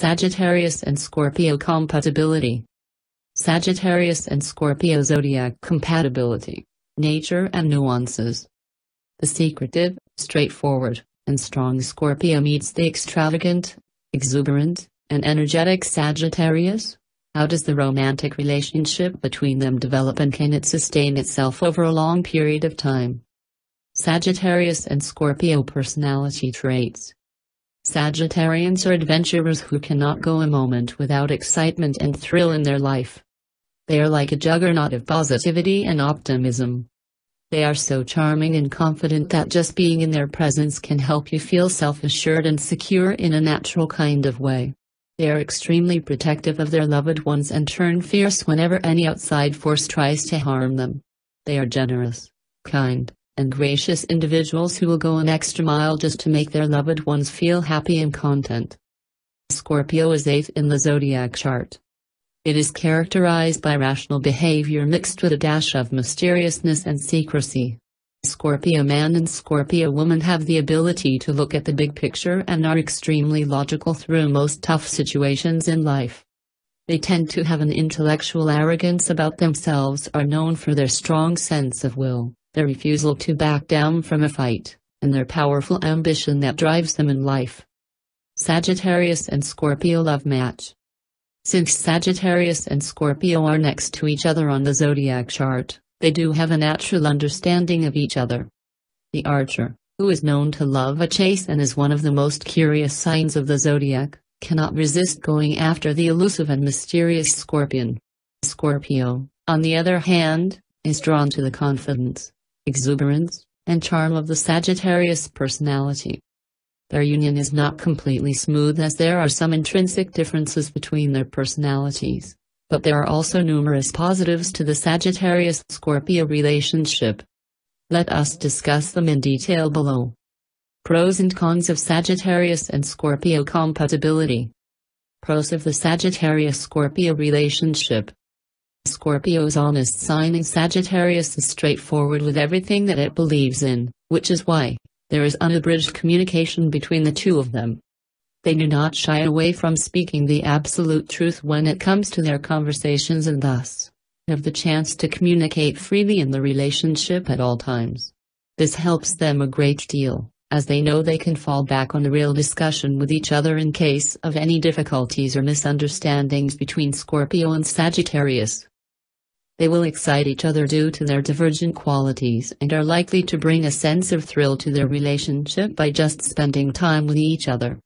Sagittarius and Scorpio compatibility. Sagittarius and Scorpio zodiac compatibility, nature and nuances. The secretive, straightforward, and strong Scorpio meets the extravagant, exuberant, and energetic Sagittarius? How does the romantic relationship between them develop and can it sustain itself over a long period of time? Sagittarius and Scorpio personality traits. Sagittarians are adventurers who cannot go a moment without excitement and thrill in their life. They are like a juggernaut of positivity and optimism. They are so charming and confident that just being in their presence can help you feel self-assured and secure in a natural kind of way. They are extremely protective of their loved ones and turn fierce whenever any outside force tries to harm them. They are generous, kind, and gracious individuals who will go an extra mile just to make their loved ones feel happy and content. Scorpio is eighth in the zodiac chart. It is characterized by rational behavior mixed with a dash of mysteriousness and secrecy. Scorpio man and Scorpio woman have the ability to look at the big picture and are extremely logical through most tough situations in life. They tend to have an intellectual arrogance about themselves are known for their strong sense of will their refusal to back down from a fight, and their powerful ambition that drives them in life. Sagittarius and Scorpio love match. Since Sagittarius and Scorpio are next to each other on the zodiac chart, they do have a natural understanding of each other. The archer, who is known to love a chase and is one of the most curious signs of the zodiac, cannot resist going after the elusive and mysterious scorpion. Scorpio, on the other hand, is drawn to the confidence, exuberance, and charm of the Sagittarius personality. Their union is not completely smooth as there are some intrinsic differences between their personalities, but there are also numerous positives to the Sagittarius Scorpio relationship. Let us discuss them in detail below. Pros and cons of Sagittarius and Scorpio compatibility. Pros of the Sagittarius Scorpio relationship. Scorpio's honest sign and Sagittarius is straightforward with everything that it believes in, which is why there is unabridged communication between the two of them. They do not shy away from speaking the absolute truth when it comes to their conversations and thus have the chance to communicate freely in the relationship at all times. This helps them a great deal as they know they can fall back on the real discussion with each other in case of any difficulties or misunderstandings between Scorpio and Sagittarius. They will excite each other due to their divergent qualities and are likely to bring a sense of thrill to their relationship by just spending time with each other.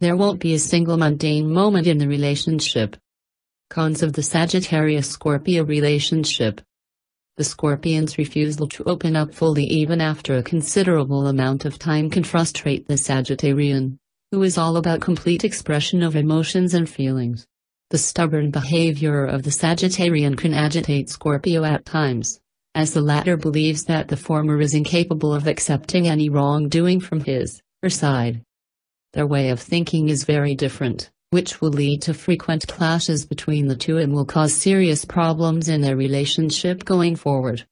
There won't be a single mundane moment in the relationship. Cons of the Sagittarius Scorpio relationship the Scorpion's refusal to open up fully even after a considerable amount of time can frustrate the Sagittarian, who is all about complete expression of emotions and feelings. The stubborn behavior of the Sagittarian can agitate Scorpio at times, as the latter believes that the former is incapable of accepting any wrongdoing from his, her side. Their way of thinking is very different, which will lead to frequent clashes between the two and will cause serious problems in their relationship going forward.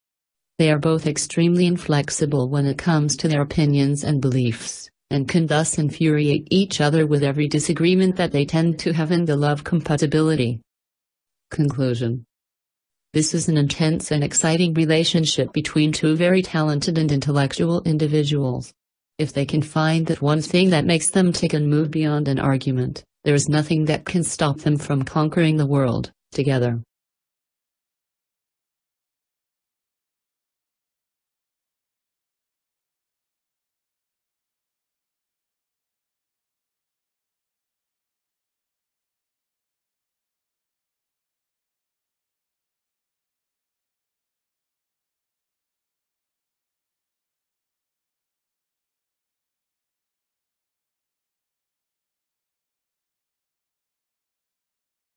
They are both extremely inflexible when it comes to their opinions and beliefs, and can thus infuriate each other with every disagreement that they tend to have in the love compatibility. Conclusion This is an intense and exciting relationship between two very talented and intellectual individuals. If they can find that one thing that makes them tick and move beyond an argument, there is nothing that can stop them from conquering the world, together.